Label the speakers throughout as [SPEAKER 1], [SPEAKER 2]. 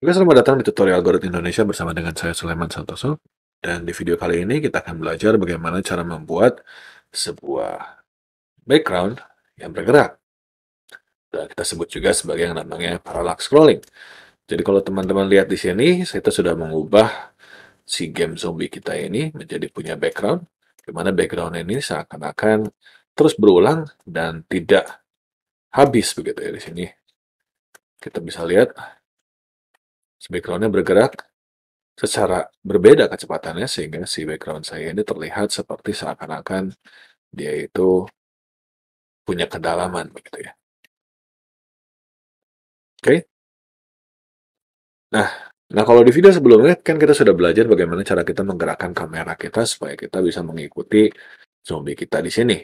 [SPEAKER 1] Oke, selamat datang di tutorial Garut Indonesia bersama dengan saya Sulaiman Santoso. Dan di video kali ini kita akan belajar bagaimana cara membuat sebuah background yang bergerak. Dan kita sebut juga sebagai yang namanya parallax scrolling. Jadi kalau teman-teman lihat di sini, kita sudah mengubah si game zombie kita ini menjadi punya background. Di mana background ini seakan-akan
[SPEAKER 2] terus berulang dan tidak habis begitu ya di sini. Kita bisa lihat si backgroundnya bergerak secara berbeda kecepatannya sehingga si background saya ini terlihat seperti seakan-akan dia itu punya kedalaman begitu ya. Oke. Nah, nah kalau di video sebelumnya kan kita sudah
[SPEAKER 1] belajar bagaimana cara kita menggerakkan kamera kita supaya kita bisa mengikuti zombie kita di sini.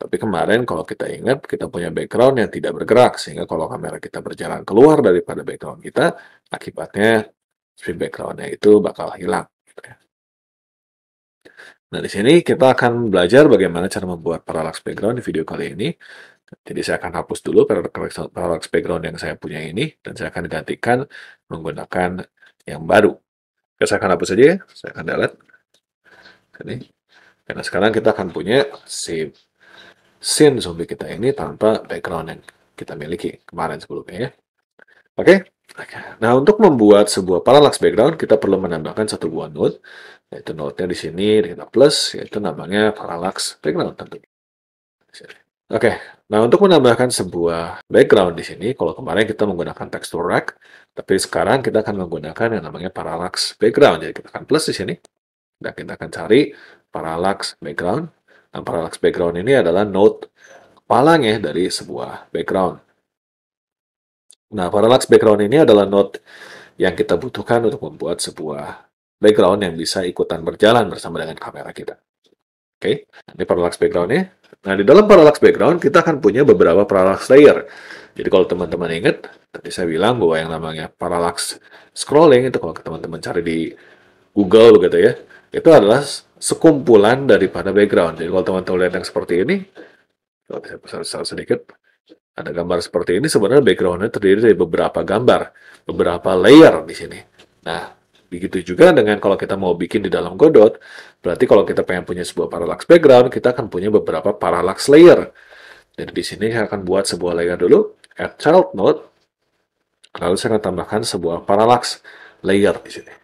[SPEAKER 1] Tapi kemarin kalau kita ingat, kita punya background yang tidak bergerak, sehingga kalau kamera kita berjalan keluar daripada background kita, akibatnya screen backgroundnya itu bakal hilang. Gitu ya. Nah, di sini kita akan belajar bagaimana cara membuat parallax background di video kali ini. Jadi saya akan hapus dulu parallax background yang saya punya ini, dan saya akan gantikan menggunakan yang baru. Oke, saya akan hapus saja ya. saya akan delete. Ini. Karena sekarang kita akan punya save scene zombie kita ini tanpa background yang kita miliki kemarin sebelumnya ya. Oke. Okay? Nah, untuk membuat sebuah parallax background, kita perlu menambahkan satu buah node. Yaitu node-nya di sini, kita plus, yaitu namanya parallax background tentu. Oke, okay. nah untuk menambahkan sebuah background di sini, kalau kemarin kita menggunakan texture rack, tapi sekarang kita akan menggunakan yang namanya parallax background. Jadi kita akan plus di sini, dan kita akan cari parallax background Nah, parallax background ini adalah node palang ya dari sebuah background. Nah, parallax background ini adalah node yang kita butuhkan untuk membuat sebuah background yang bisa ikutan berjalan bersama dengan kamera kita. Oke, okay? ini parallax backgroundnya. Nah, di dalam parallax background kita akan punya beberapa parallax layer. Jadi kalau teman-teman ingat, tadi saya bilang bahwa yang namanya parallax scrolling itu kalau teman-teman cari di Google gitu ya, itu adalah sekumpulan daripada background. Jadi kalau teman-teman lihat yang seperti ini, kalau saya besar besar sedikit, ada gambar seperti ini, sebenarnya backgroundnya terdiri dari beberapa gambar, beberapa layer di sini. Nah, begitu juga dengan kalau kita mau bikin di dalam Godot, berarti kalau kita pengen punya sebuah parallax background, kita akan punya beberapa parallax layer. Jadi di sini saya akan buat sebuah layer dulu, add child node, lalu saya akan tambahkan sebuah parallax layer di sini.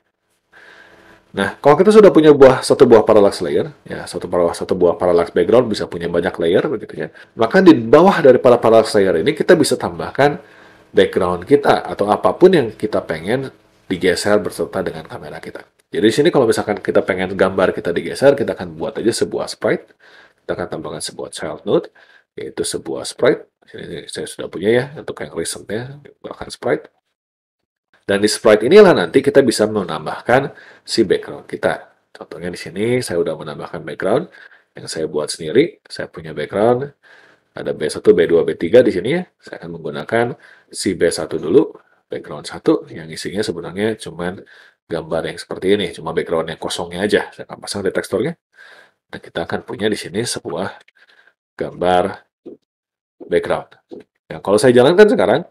[SPEAKER 1] Nah, kalau kita sudah punya buah satu buah parallax layer, ya satu parallax satu buah parallax background bisa punya banyak layer begitu ya. Maka di bawah dari para parallax layer ini kita bisa tambahkan background kita atau apapun yang kita pengen digeser berserta dengan kamera kita. Jadi di sini kalau misalkan kita pengen gambar kita digeser, kita akan buat aja sebuah sprite. Kita akan tambahkan sebuah child node, yaitu sebuah sprite. Sini saya sudah punya ya untuk yang recent ya, bahkan sprite. Dan di sprite inilah nanti kita bisa menambahkan si background kita. Contohnya di sini saya sudah menambahkan background yang saya buat sendiri. Saya punya background, ada B1, B2, B3 di sini ya. Saya akan menggunakan si B1 dulu, background 1 yang isinya sebenarnya cuman gambar yang seperti ini, cuma background yang kosongnya aja. Saya akan pasang di teksturnya. Dan kita akan punya di sini sebuah gambar background. Yang kalau saya jalankan sekarang,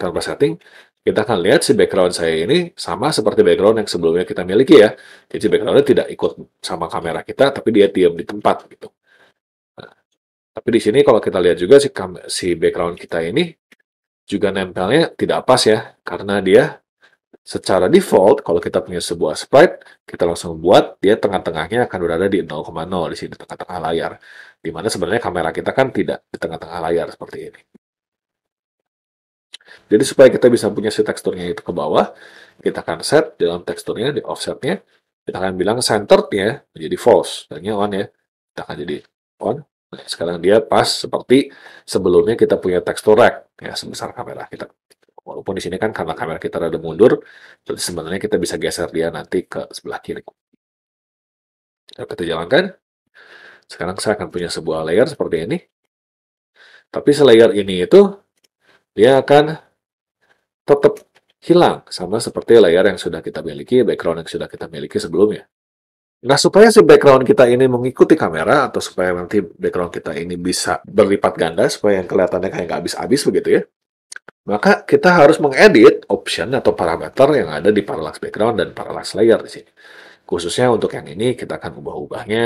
[SPEAKER 1] tanpa setting, kita akan lihat si background saya ini sama seperti background yang sebelumnya kita miliki ya. Jadi backgroundnya tidak ikut sama kamera kita, tapi dia diam di tempat gitu. Nah, tapi di sini kalau kita lihat juga si, si background kita ini juga nempelnya tidak pas ya, karena dia secara default kalau kita punya sebuah sprite, kita langsung buat dia tengah-tengahnya akan berada di 0,0 di sini tengah-tengah layar. Dimana sebenarnya kamera kita kan tidak di tengah-tengah layar seperti ini. Jadi supaya kita bisa punya si teksturnya itu ke bawah, kita akan set dalam teksturnya, di offsetnya, kita akan bilang centerednya menjadi false, tadinya on ya. Kita akan jadi on. Nah, sekarang dia pas seperti sebelumnya kita punya tekstur rack ya sebesar kamera kita. Walaupun di sini kan karena kamera kita ada mundur, jadi sebenarnya kita bisa geser
[SPEAKER 2] dia nanti ke sebelah kiri. Lalu kita jalankan. Sekarang saya akan punya sebuah layer seperti ini. Tapi selayer ini itu
[SPEAKER 1] dia akan tetap hilang sama seperti layar yang sudah kita miliki, background yang sudah kita miliki sebelumnya. Nah, supaya si background kita ini mengikuti kamera atau supaya nanti background kita ini bisa berlipat ganda supaya yang kelihatannya kayak nggak habis-habis begitu ya. Maka kita harus mengedit option atau parameter yang ada di parallax background dan parallax layer di sini. Khususnya untuk yang ini kita akan ubah-ubahnya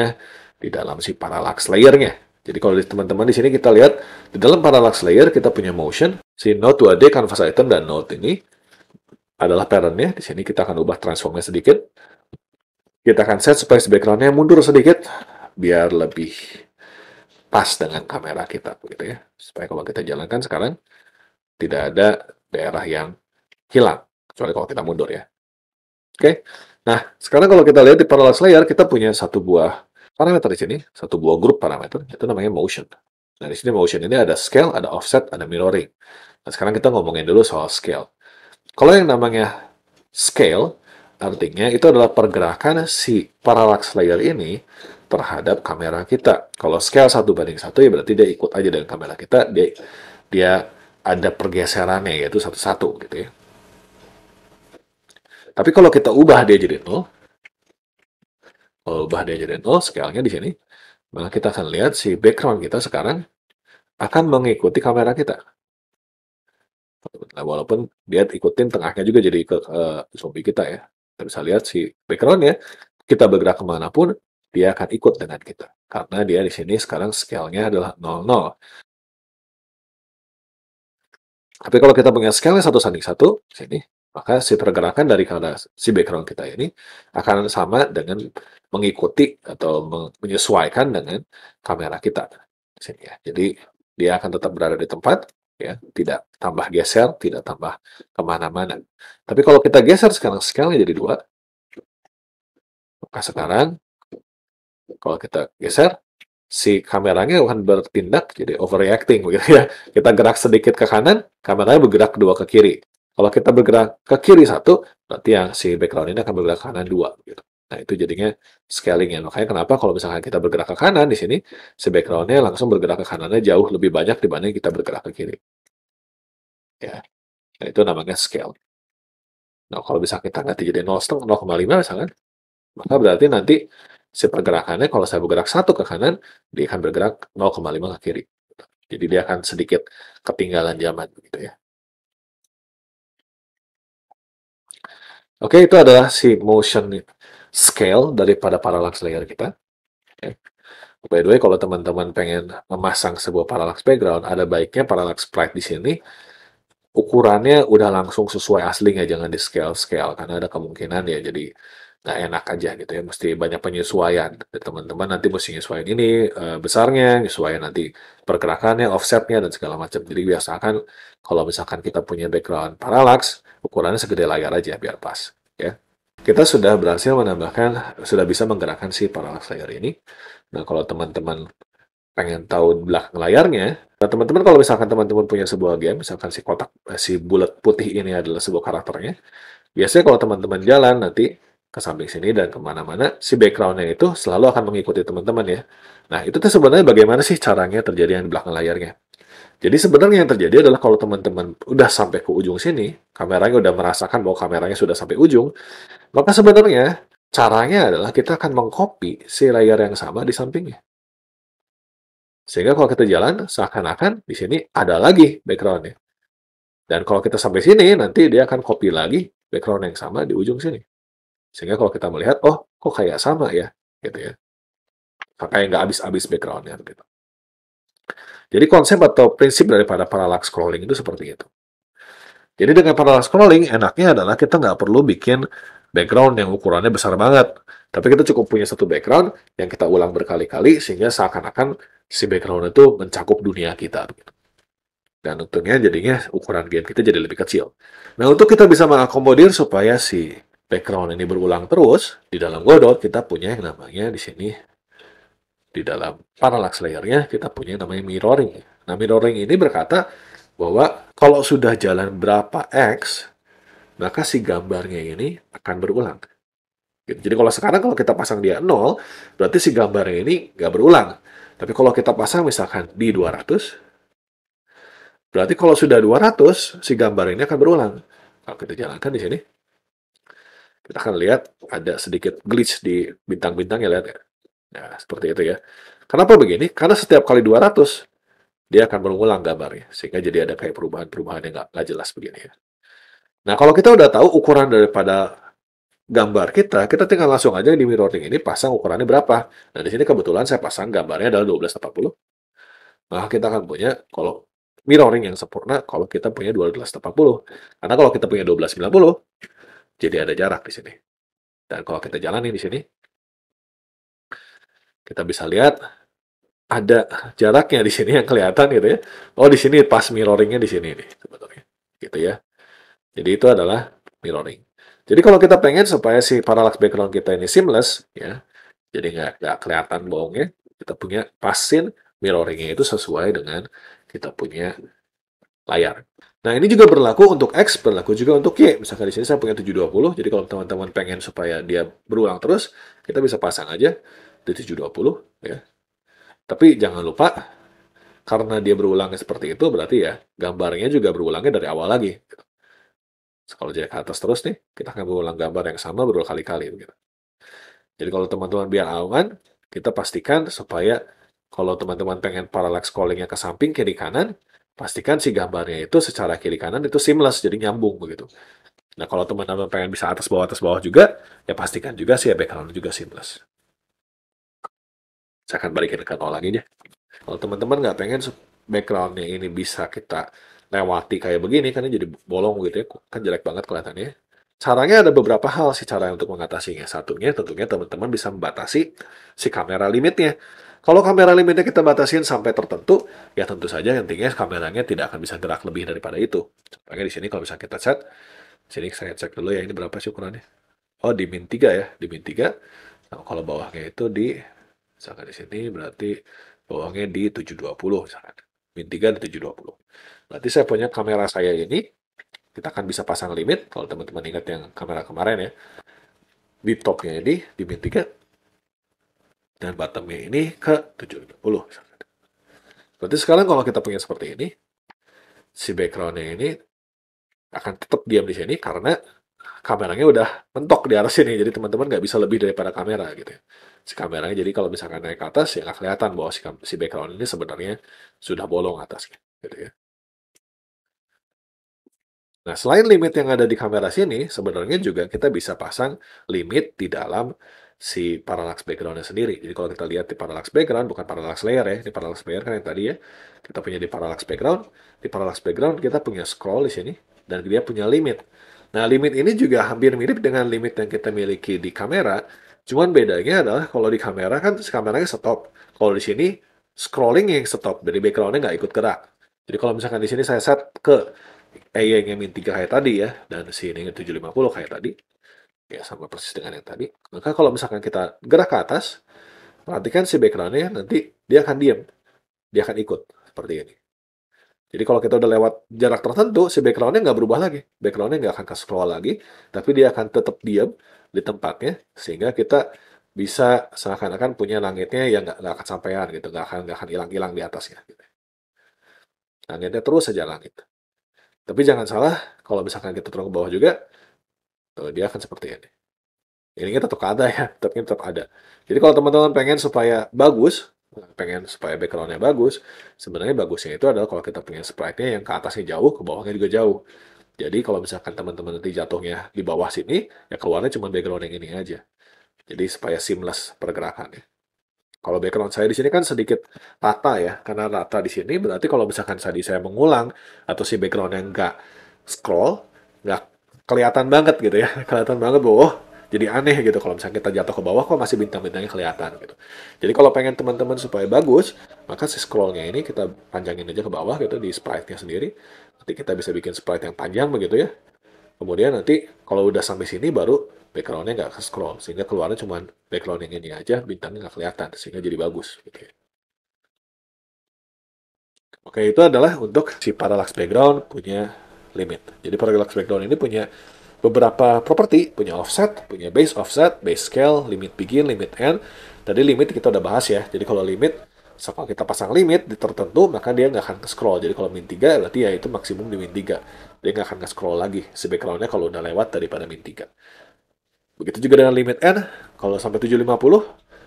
[SPEAKER 1] di dalam si parallax layernya. Jadi kalau di teman-teman di sini kita lihat di dalam parallax layer kita punya motion, si node to D canvas item dan node ini adalah parentnya. Di sini kita akan ubah transformnya sedikit. Kita akan set supaya backgroundnya mundur sedikit biar lebih pas dengan kamera kita gitu ya. Supaya kalau kita jalankan sekarang tidak ada daerah yang hilang kecuali kalau kita mundur ya. Oke. Nah, sekarang kalau kita lihat di parallax layer kita punya satu buah Parameter di sini, satu buah grup parameter, itu namanya motion. Nah, di sini motion ini ada scale, ada offset, ada mirroring. Nah, sekarang kita ngomongin dulu soal scale. Kalau yang namanya scale, artinya itu adalah pergerakan si parallax layer ini terhadap kamera kita. Kalau scale satu banding satu ya berarti dia ikut aja dengan kamera kita, dia dia ada pergeserannya yaitu satu-satu gitu ya. Tapi kalau kita ubah dia jadi nol, ubah eh, dia jadi nol scale-nya di sini, maka kita akan lihat si background kita sekarang akan mengikuti kamera kita. Nah, walaupun dia ikutin tengahnya juga jadi ke uh, zombie kita ya. Kita bisa
[SPEAKER 2] lihat si background ya, kita bergerak kemanapun, dia akan ikut dengan kita. Karena dia di sini sekarang scale-nya adalah 00.
[SPEAKER 1] Tapi kalau kita punya scale satu sanding satu, sini, maka si pergerakan dari kamera si background kita ini akan sama dengan mengikuti atau menyesuaikan dengan kamera kita sini ya. Jadi dia akan tetap berada di tempat ya, tidak tambah geser, tidak tambah kemana-mana. Tapi kalau kita geser sekarang sekali jadi dua, maka sekarang kalau kita geser si kameranya akan bertindak jadi overreacting gitu ya. Kita gerak sedikit ke kanan, kameranya bergerak dua ke kiri. Kalau kita bergerak ke kiri satu, berarti yang si background ini akan bergerak ke kanan dua. Gitu. Nah, itu jadinya scaling ya. Makanya kenapa kalau misalkan kita bergerak ke kanan di sini, si backgroundnya langsung bergerak ke kanannya jauh lebih banyak dibanding kita bergerak ke kiri. Ya, nah, itu namanya scale. Nah, kalau bisa kita ganti jadi 0,5 misalkan, maka berarti nanti si pergerakannya kalau saya bergerak satu ke kanan,
[SPEAKER 2] dia akan bergerak 0,5 ke kiri. Jadi dia akan sedikit ketinggalan zaman gitu ya. Oke, itu adalah si motion scale daripada parallax layer kita. Okay. Ya. By the
[SPEAKER 1] way, kalau teman-teman pengen memasang sebuah parallax background, ada baiknya parallax sprite di sini ukurannya udah langsung sesuai aslinya, jangan di scale-scale karena ada kemungkinan ya jadi nggak enak aja gitu ya, mesti banyak penyesuaian. Teman-teman nanti mesti nyesuaiin ini eh, besarnya, nyesuaiin nanti pergerakannya, offsetnya dan segala macam. Jadi biasakan kalau misalkan kita punya background parallax, ukurannya segede layar aja biar pas. Ya kita sudah berhasil menambahkan, sudah bisa menggerakkan si parallax layer ini. Nah, kalau teman-teman pengen tahu belakang layarnya, nah teman-teman kalau misalkan teman-teman punya sebuah game, misalkan si kotak, eh, si bulat putih ini adalah sebuah karakternya, biasanya kalau teman-teman jalan nanti ke samping sini dan kemana-mana, si backgroundnya itu selalu akan mengikuti teman-teman ya. Nah, itu tuh sebenarnya bagaimana sih caranya terjadi yang di belakang layarnya. Jadi sebenarnya yang terjadi adalah kalau teman-teman udah sampai ke ujung sini, kameranya udah merasakan bahwa kameranya sudah sampai ujung, maka sebenarnya caranya adalah kita akan mengcopy si layar yang sama di sampingnya. Sehingga kalau kita jalan, seakan-akan di sini ada lagi backgroundnya. Dan kalau kita sampai sini, nanti dia akan copy lagi background yang sama di ujung sini. Sehingga kalau kita melihat, oh kok kayak sama ya, gitu ya. Kayak nggak habis-habis backgroundnya gitu. Jadi konsep atau prinsip daripada parallax scrolling itu seperti itu. Jadi dengan parallax scrolling, enaknya adalah kita nggak perlu bikin background yang ukurannya besar banget. Tapi kita cukup punya satu background yang kita ulang berkali-kali sehingga seakan-akan si background itu mencakup dunia kita. Dan untungnya jadinya ukuran game kita jadi lebih kecil. Nah untuk kita bisa mengakomodir supaya si background ini berulang terus, di dalam Godot kita punya yang namanya di sini di dalam parallax layernya kita punya namanya mirroring. Nah, mirroring ini berkata bahwa kalau sudah jalan berapa X, maka si gambarnya ini akan berulang. Jadi kalau sekarang kalau kita pasang dia 0, berarti si gambarnya ini nggak berulang. Tapi kalau kita pasang misalkan di 200, berarti kalau sudah 200, si gambar ini akan berulang. Kalau kita jalankan di sini, kita akan lihat ada sedikit glitch di bintang-bintangnya, lihat ya. Nah, seperti itu ya. Kenapa begini? Karena setiap kali 200, dia akan mengulang gambarnya. Sehingga jadi ada kayak perubahan-perubahan yang nggak, jelas begini ya. Nah, kalau kita udah tahu ukuran daripada gambar kita, kita tinggal langsung aja di mirroring ini pasang ukurannya berapa. Nah, di sini kebetulan saya pasang gambarnya adalah 1240. Nah, kita akan punya kalau mirroring yang sempurna kalau kita punya 1240. Karena kalau kita punya 1290, jadi ada jarak di sini. Dan kalau kita jalanin di sini, kita bisa lihat ada jaraknya di sini yang kelihatan gitu ya. Oh di sini pas mirroringnya di sini nih sebetulnya, gitu ya. Jadi itu adalah mirroring. Jadi kalau kita pengen supaya si parallax background kita ini seamless ya, jadi nggak nggak kelihatan bohongnya, kita punya pasin mirroringnya itu sesuai dengan kita punya layar. Nah, ini juga berlaku untuk X, berlaku juga untuk Y. Misalkan di sini saya punya 720, jadi kalau teman-teman pengen supaya dia berulang terus, kita bisa pasang aja di 720 ya. Tapi jangan lupa karena dia berulangnya seperti itu berarti ya gambarnya juga berulangnya dari awal lagi. Gitu. Kalau jadi ke atas terus nih, kita akan berulang gambar yang sama berulang kali-kali. Gitu. Jadi kalau teman-teman biar aman, kita pastikan supaya kalau teman-teman pengen parallax scrollingnya ke samping kiri kanan, pastikan si gambarnya itu secara kiri kanan itu seamless, jadi nyambung begitu. Nah kalau teman-teman pengen bisa atas bawah atas bawah juga, ya pastikan juga sih ya background juga seamless saya akan balikin ke nol lagi deh. Kalau teman-teman nggak pengen backgroundnya ini bisa kita lewati kayak begini, karena jadi bolong gitu ya, kan jelek banget kelihatannya. Caranya ada beberapa hal sih cara untuk mengatasinya. Satunya tentunya teman-teman bisa membatasi si kamera limitnya. Kalau kamera limitnya kita batasin sampai tertentu, ya tentu saja intinya kameranya tidak akan bisa gerak lebih daripada itu. Contohnya di sini kalau bisa kita set, sini saya cek dulu ya ini berapa sih ukurannya. Oh di min 3 ya, di min 3. Nah, kalau bawahnya itu di Misalkan di sini berarti bawahnya di 720 misalkan. Min 3 di 720. Berarti saya punya kamera saya ini, kita akan bisa pasang limit, kalau teman-teman ingat yang kamera kemarin ya, di topnya ini, di min 3, dan bottomnya ini ke 720 misalkan. Berarti sekarang kalau kita punya seperti ini, si backgroundnya ini akan tetap diam di sini karena kameranya udah mentok di arah sini jadi teman-teman nggak bisa lebih daripada kamera gitu ya si kameranya. Jadi kalau misalkan naik ke atas ya nggak kelihatan bahwa si, si background ini sebenarnya sudah bolong atas Gitu ya. Nah, selain limit yang ada di kamera sini, sebenarnya juga kita bisa pasang limit di dalam si parallax backgroundnya sendiri. Jadi kalau kita lihat di parallax background, bukan parallax layer ya, di parallax layer kan yang tadi ya, kita punya di parallax background, di parallax background kita punya scroll di sini, dan dia punya limit. Nah, limit ini juga hampir mirip dengan limit yang kita miliki di kamera, Cuman bedanya adalah kalau di kamera kan terus kameranya stop. Kalau di sini scrolling yang stop, jadi backgroundnya nggak ikut gerak. Jadi kalau misalkan di sini saya set ke yang min 3 kayak tadi ya, dan sini 750 kayak tadi, ya sama persis dengan yang tadi. Maka kalau misalkan kita gerak ke atas, perhatikan si backgroundnya nanti dia akan diam, dia akan ikut seperti ini. Jadi kalau kita udah lewat jarak tertentu, si backgroundnya nggak berubah lagi. Backgroundnya nggak akan ke scroll lagi, tapi dia akan tetap diam di tempatnya, sehingga kita bisa seakan-akan punya langitnya yang nggak akan sampean gitu, nggak akan nggak akan hilang-hilang di atasnya. Gitu. Langitnya terus saja langit. Tapi jangan salah, kalau misalkan kita turun ke bawah juga, tuh, dia akan seperti ini. Ini tetap ada ya, tapi tetap ada. Jadi kalau teman-teman pengen supaya bagus, pengen supaya backgroundnya bagus, sebenarnya bagusnya itu adalah kalau kita pengen sprite-nya yang ke atasnya jauh, ke bawahnya juga jauh. Jadi kalau misalkan teman-teman nanti jatuhnya di bawah sini, ya keluarnya cuma background yang ini aja. Jadi supaya seamless pergerakannya. Kalau background saya di sini kan sedikit rata ya, karena rata di sini berarti kalau misalkan tadi saya mengulang atau si background backgroundnya nggak scroll, nggak kelihatan banget gitu ya, kelihatan banget bahwa oh, jadi aneh gitu kalau misalnya kita jatuh ke bawah kok masih bintang-bintangnya kelihatan gitu. Jadi kalau pengen teman-teman supaya bagus, maka si scrollnya ini kita panjangin aja ke bawah gitu di sprite-nya sendiri. Nanti kita bisa bikin sprite yang panjang begitu ya. Kemudian nanti kalau udah sampai sini baru backgroundnya nggak ke scroll sehingga keluarnya cuma background yang ini aja bintangnya nggak kelihatan sehingga jadi bagus. Gitu ya. Oke itu adalah untuk si parallax background punya limit. Jadi parallax background ini punya beberapa properti, punya offset, punya base offset, base scale, limit begin, limit end. Tadi limit kita udah bahas ya. Jadi kalau limit, kalau kita pasang limit di tertentu, maka dia nggak akan scroll. Jadi kalau min 3, berarti ya itu maksimum di min 3. Dia nggak akan scroll lagi si backgroundnya kalau udah lewat daripada min 3. Begitu juga dengan limit N, kalau sampai 750,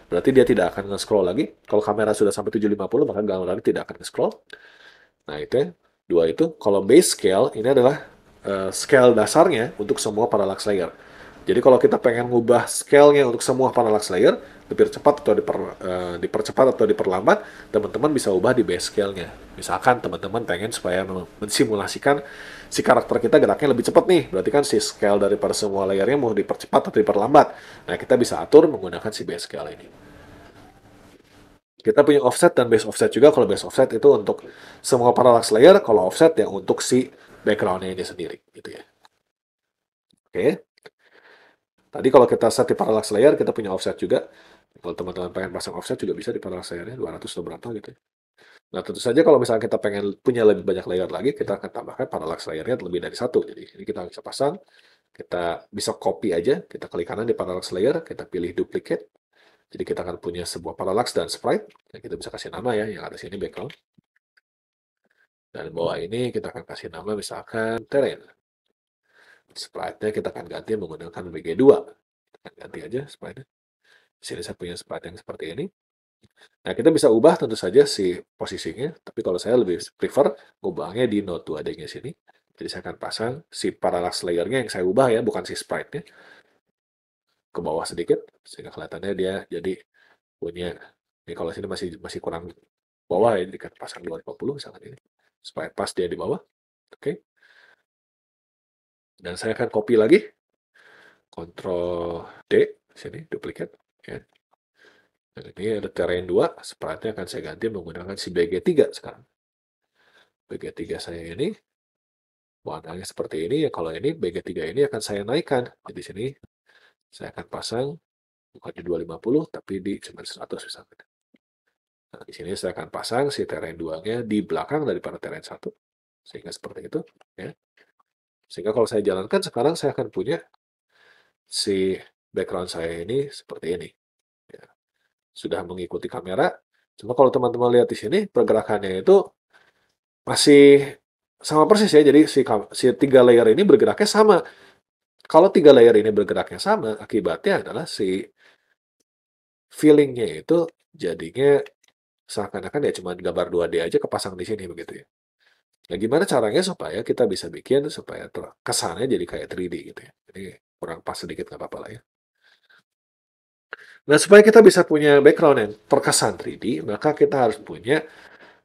[SPEAKER 1] berarti dia tidak akan nge-scroll lagi. Kalau kamera sudah sampai 750, maka gambar tidak akan scroll Nah, itu ya. Dua itu. Kalau base scale, ini adalah uh, scale dasarnya untuk semua parallax layer. Jadi kalau kita pengen ngubah scale-nya untuk semua parallax layer, lebih cepat atau diper, uh, dipercepat atau diperlambat, teman-teman bisa ubah di base scale-nya. Misalkan teman-teman pengen supaya mensimulasikan si karakter kita geraknya lebih cepat nih, berarti kan si scale daripada semua layernya mau dipercepat atau diperlambat. Nah, kita bisa atur menggunakan si base scale ini. Kita punya offset dan base offset juga. Kalau base offset itu untuk semua parallax layer, kalau offset ya untuk si backgroundnya ini sendiri gitu ya. Oke. Tadi kalau kita set di parallax layer kita punya offset juga. Kalau teman-teman pengen pasang offset juga bisa di parallax layernya 200 atau berapa gitu ya. Nah tentu saja kalau misalnya kita pengen punya lebih banyak layer lagi, kita akan tambahkan parallax layernya lebih dari satu. Jadi ini kita bisa pasang, kita bisa copy aja, kita klik kanan di parallax layer, kita pilih duplicate. Jadi kita akan punya sebuah parallax dan sprite, yang kita bisa kasih nama ya, yang ada sini background. Dan bawah ini kita akan kasih nama misalkan terrain. Sprite-nya kita akan ganti menggunakan bg 2 Kita akan ganti aja sprite-nya. Di sini saya punya sprite yang seperti ini. Nah, kita bisa ubah tentu saja si posisinya, tapi kalau saya lebih prefer ubahnya di node 2 adanya sini. Jadi saya akan pasang si parallax layer-nya yang saya ubah ya, bukan si sprite-nya. Ke bawah sedikit, sehingga kelihatannya dia jadi punya, ini kalau sini masih masih kurang
[SPEAKER 2] bawah ya, dikasih pasang 250 misalkan ini supaya pas dia di bawah. Oke. Okay. Dan saya akan copy lagi. Ctrl D sini duplikat
[SPEAKER 1] ya. Dan ini ada terrain 2, sprite-nya akan saya ganti menggunakan si BG3 sekarang. BG3 saya ini warnanya seperti ini ya. Kalau ini BG3 ini akan saya naikkan. Jadi sini saya akan pasang bukan di 250 tapi di cuma 100 misalnya. Nah, di sini saya akan pasang si terrain 2-nya di belakang daripada terrain 1. Sehingga seperti itu. Ya. Sehingga kalau saya jalankan, sekarang saya akan punya si background saya ini seperti ini. Ya. Sudah mengikuti kamera. Cuma kalau teman-teman lihat di sini, pergerakannya itu masih sama persis ya. Jadi si, si tiga layer ini bergeraknya sama. Kalau tiga layer ini bergeraknya sama, akibatnya adalah si feelingnya itu jadinya seakan-akan ya cuma gambar 2D aja kepasang di sini begitu ya. Nah, gimana caranya supaya kita bisa bikin supaya kesannya jadi kayak 3D gitu ya. Jadi kurang pas sedikit nggak apa-apa lah ya. Nah, supaya kita bisa punya background yang terkesan 3D, maka kita harus punya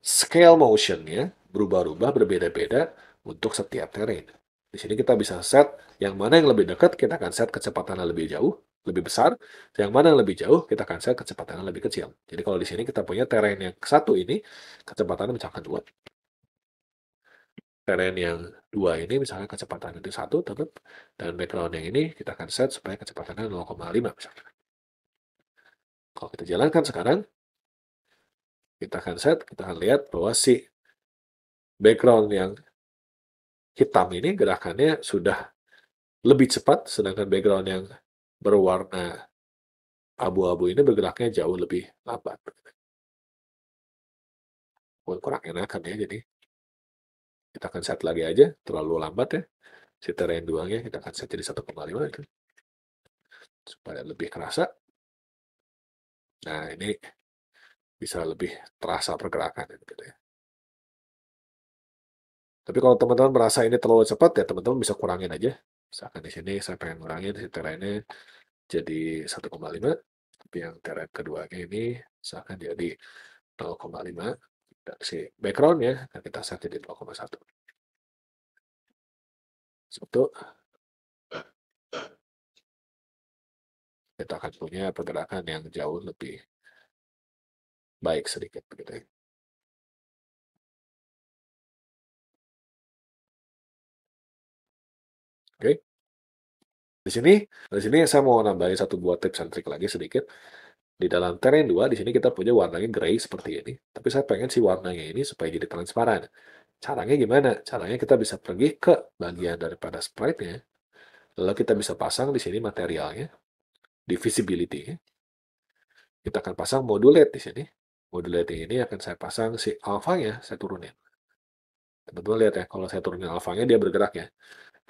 [SPEAKER 1] scale motion motionnya berubah-ubah, berbeda-beda untuk setiap terrain. Di sini kita bisa set yang mana yang lebih dekat, kita akan set kecepatannya lebih jauh lebih besar, yang mana yang lebih jauh kita akan set kecepatan yang lebih kecil. Jadi kalau di sini kita punya terrain yang satu ini kecepatannya misalkan dua. Terrain yang dua ini misalnya kecepatan itu satu tetap dan background yang ini kita akan set supaya kecepatannya 0,5
[SPEAKER 2] misalnya. Kalau kita jalankan sekarang, kita akan set, kita akan lihat bahwa si background yang
[SPEAKER 1] hitam ini gerakannya sudah lebih cepat, sedangkan background yang berwarna
[SPEAKER 2] abu-abu ini bergeraknya jauh lebih lambat. Oh, kurang enakan ya, jadi kita akan set lagi aja, terlalu lambat ya. Si terrain 2-nya kita akan set jadi 1,5 itu. Supaya lebih kerasa. Nah, ini bisa lebih terasa pergerakan gitu ya. Tapi kalau teman-teman merasa ini
[SPEAKER 1] terlalu cepat ya teman-teman bisa kurangin aja misalkan di sini saya pengen ngurangin si ini jadi 1,5 tapi yang terakhir keduanya ini misalkan jadi
[SPEAKER 2] 0,5 dan si background ya kita set jadi 0,1 satu kita akan punya pergerakan yang jauh lebih baik sedikit begitu ya. Oke. Okay? Di sini, di sini saya mau nambahin
[SPEAKER 1] satu buat tips and trick lagi sedikit. Di dalam terrain 2, di sini kita punya warnanya gray seperti ini. Tapi saya pengen si warnanya ini supaya jadi transparan. Caranya gimana? Caranya kita bisa pergi ke bagian daripada sprite-nya. Lalu kita bisa pasang di sini materialnya, di visibility-nya. Kita akan pasang modulate di sini. Modulate ini akan saya pasang si alfanya, saya turunin. Teman-teman lihat ya, kalau saya turunin alfanya dia bergerak ya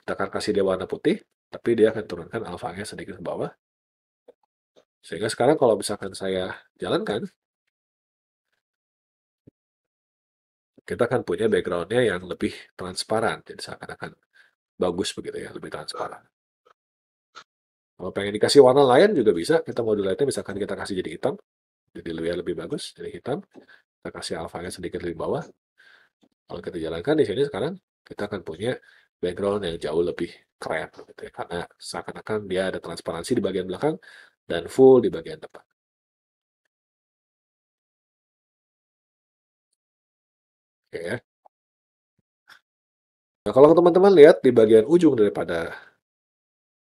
[SPEAKER 1] kita akan kasih dia warna putih tapi dia akan turunkan alfanya sedikit ke bawah
[SPEAKER 2] sehingga sekarang kalau misalkan saya jalankan kita akan punya backgroundnya yang lebih transparan jadi seakan-akan bagus begitu ya lebih transparan kalau pengen dikasih warna
[SPEAKER 1] lain juga bisa kita mau modulate misalkan kita kasih jadi hitam jadi lebih lebih bagus jadi hitam kita kasih alfanya sedikit lebih bawah kalau kita jalankan di sini sekarang kita akan punya
[SPEAKER 2] background yang jauh lebih keren gitu ya. karena seakan-akan dia ada transparansi di bagian belakang dan full di bagian depan. Oke ya. Nah, kalau teman-teman lihat di bagian ujung daripada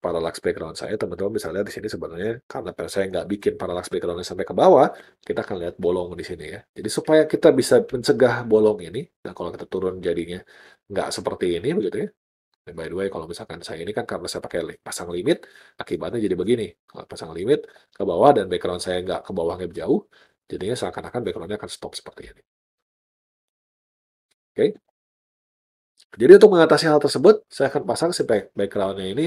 [SPEAKER 2] parallax background saya, teman-teman bisa lihat di sini
[SPEAKER 1] sebenarnya karena saya nggak bikin parallax backgroundnya sampai ke bawah, kita akan lihat bolong di sini ya. Jadi supaya kita bisa mencegah bolong ini, nah kalau kita turun jadinya nggak seperti ini begitu ya, dan by the way, kalau misalkan saya ini kan karena saya pakai pasang limit, akibatnya jadi begini. Kalau pasang limit ke bawah dan background saya nggak ke bawah nggak jauh, jadinya seakan-akan backgroundnya akan stop seperti ini. Oke. Okay. Jadi untuk mengatasi hal tersebut, saya akan pasang si backgroundnya ini,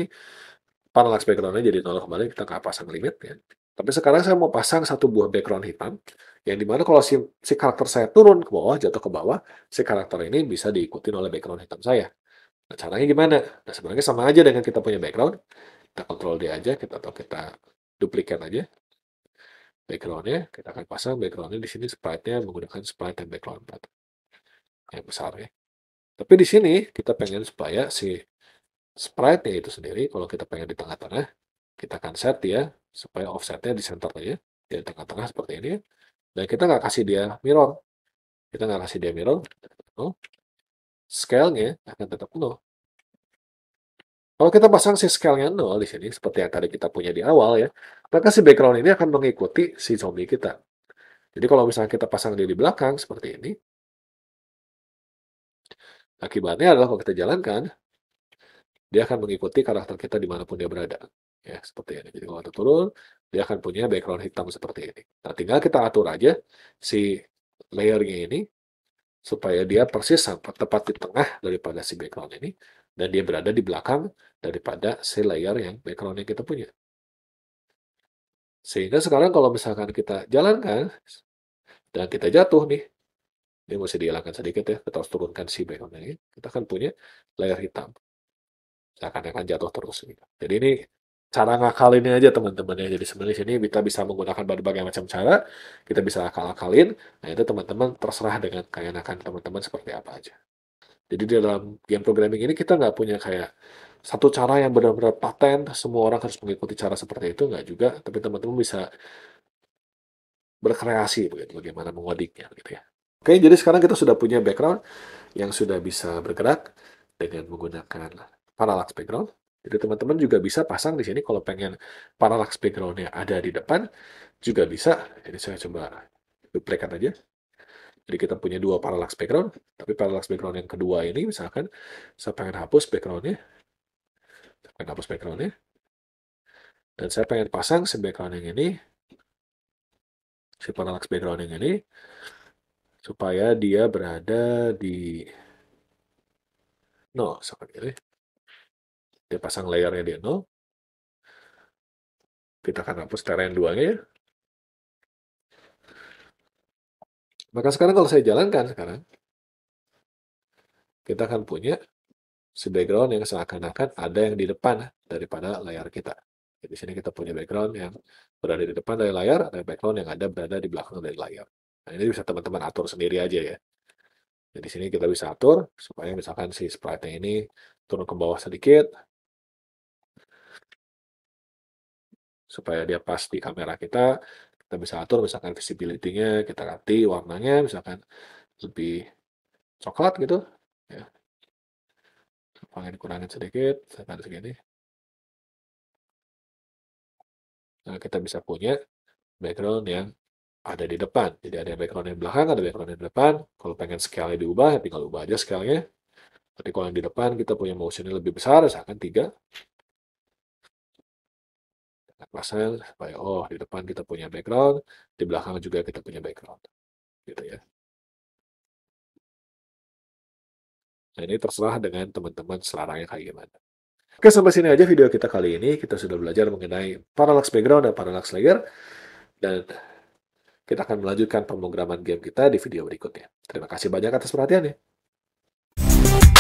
[SPEAKER 1] parallax backgroundnya jadi nol kembali, kita nggak pasang limit. Ya. Tapi sekarang saya mau pasang satu buah background hitam, yang dimana kalau si, si karakter saya turun ke bawah, jatuh ke bawah, si karakter ini bisa diikuti oleh background hitam saya. Nah, caranya gimana? Nah, sebenarnya sama aja dengan kita punya background. Kita kontrol dia aja, kita atau kita duplikan aja backgroundnya. Kita akan pasang backgroundnya di sini sprite-nya menggunakan sprite dan background empat yang besar ya. Tapi di sini kita pengen supaya si sprite-nya itu sendiri, kalau kita pengen di tengah-tengah, kita akan set ya supaya offsetnya di center aja, di tengah-tengah seperti ini. Dan kita nggak kasih dia mirror. Kita nggak kasih dia mirror. Oh, scale-nya akan tetap 0. Kalau kita pasang si scale-nya 0 di sini, seperti yang tadi kita punya di awal ya, maka si background ini akan mengikuti si zombie kita. Jadi kalau misalnya kita pasang dia di belakang
[SPEAKER 2] seperti ini, akibatnya adalah kalau kita jalankan, dia akan mengikuti karakter kita dimanapun dia berada. Ya, seperti ini. Jadi kalau kita turun,
[SPEAKER 1] dia akan punya background hitam seperti ini. Nah, tinggal kita atur aja si layernya ini supaya dia persis tepat di tengah daripada si background ini dan dia berada di belakang daripada si layer yang background yang kita punya. Sehingga sekarang kalau misalkan kita jalankan dan kita jatuh nih, ini mesti dihilangkan sedikit ya, kita harus turunkan si background ini, kita akan punya layer hitam. Seakan-akan jatuh terus. Gitu. Jadi ini cara ngakalinnya aja teman-teman ya. Jadi sebenarnya sini kita bisa menggunakan berbagai macam cara, kita bisa akal-akalin. Nah itu teman-teman terserah dengan keenakan teman-teman seperti apa aja. Jadi di dalam game programming ini kita nggak punya kayak satu cara yang benar-benar paten, semua orang harus mengikuti cara seperti itu nggak juga. Tapi teman-teman bisa berkreasi begitu bagaimana mengodiknya gitu ya. Oke, jadi sekarang kita sudah punya background yang sudah bisa bergerak dengan menggunakan parallax background. Jadi teman-teman juga bisa pasang di sini kalau pengen parallax backgroundnya ada di depan juga bisa. Jadi saya coba duplikat aja. Jadi kita punya dua parallax background, tapi parallax background yang kedua ini misalkan saya pengen hapus backgroundnya, saya pengen hapus backgroundnya, dan saya pengen pasang si background yang ini, si parallax background yang ini,
[SPEAKER 2] supaya dia berada di no, seperti ini. Dia pasang layarnya di nol. Kita akan hapus terrain yang 2-nya ya. Maka sekarang kalau saya jalankan sekarang, kita akan punya si
[SPEAKER 1] background yang seakan-akan ada yang di depan daripada layar kita. Di sini kita punya background yang berada di depan dari layar, ada background yang ada berada di belakang dari layar. Nah, ini bisa teman-teman atur
[SPEAKER 2] sendiri aja ya. Jadi sini kita bisa atur supaya misalkan si sprite ini turun ke bawah sedikit, supaya
[SPEAKER 1] dia pas di kamera kita kita bisa atur misalkan visibility-nya kita ganti warnanya misalkan
[SPEAKER 2] lebih coklat gitu ya pengen dikurangin sedikit misalkan segini nah kita bisa punya background yang ada di depan jadi ada background yang belakang ada background
[SPEAKER 1] yang di depan kalau pengen scale-nya diubah ya tinggal ubah aja scale-nya tapi kalau yang di depan kita punya motion motionnya lebih besar misalkan tiga pasal
[SPEAKER 2] supaya oh di depan kita punya background, di belakang juga kita punya background. Gitu ya. Nah ini terserah dengan teman-teman selarangnya kayak gimana. Oke sampai sini aja video kita kali ini. Kita sudah belajar mengenai parallax background
[SPEAKER 1] dan parallax layer. Dan kita akan melanjutkan pemrograman game kita di video berikutnya. Terima kasih banyak atas perhatiannya.